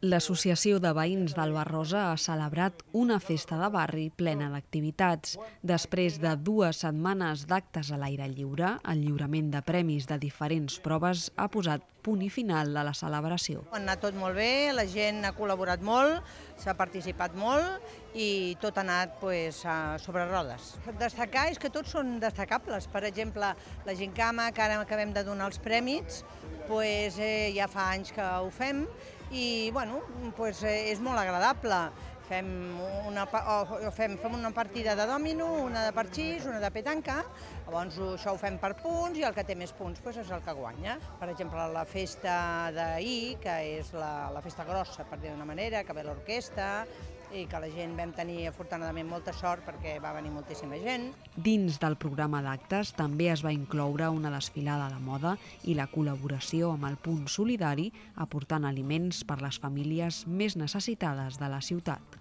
L'Associació de Veïns d'Albarrosa ha celebrat una festa de barri plena d'activitats. Després de dues setmanes d'actes a l'aire lliure, el lliurament de premis de diferents proves ha posat punt i final a la celebració. Ha anat tot molt bé, la gent ha col·laborat molt, s'ha participat molt i tot ha anat pues, doncs, sobre rodes. Destacar és que tots són destacables. Per exemple, la Gincama, que ara acabem de donar els premis, pues, eh, ja fa anys que ho fem i bueno, pues, eh, és molt agradable. Fem una, o fem, fem una partida de dòmino, una de parxís, una de petanca, llavors això ho fem per punts i el que té més punts pues, és el que guanya. Per exemple, la festa d'ahir, que és la, la festa grossa, per dir d'una manera, que ve l'orquestra, i que la gent vam tenir afortunadament molta sort perquè va venir moltíssima gent. Dins del programa d'actes també es va incloure una desfilada de moda i la col·laboració amb el Punt Solidari aportant aliments per les famílies més necessitades de la ciutat.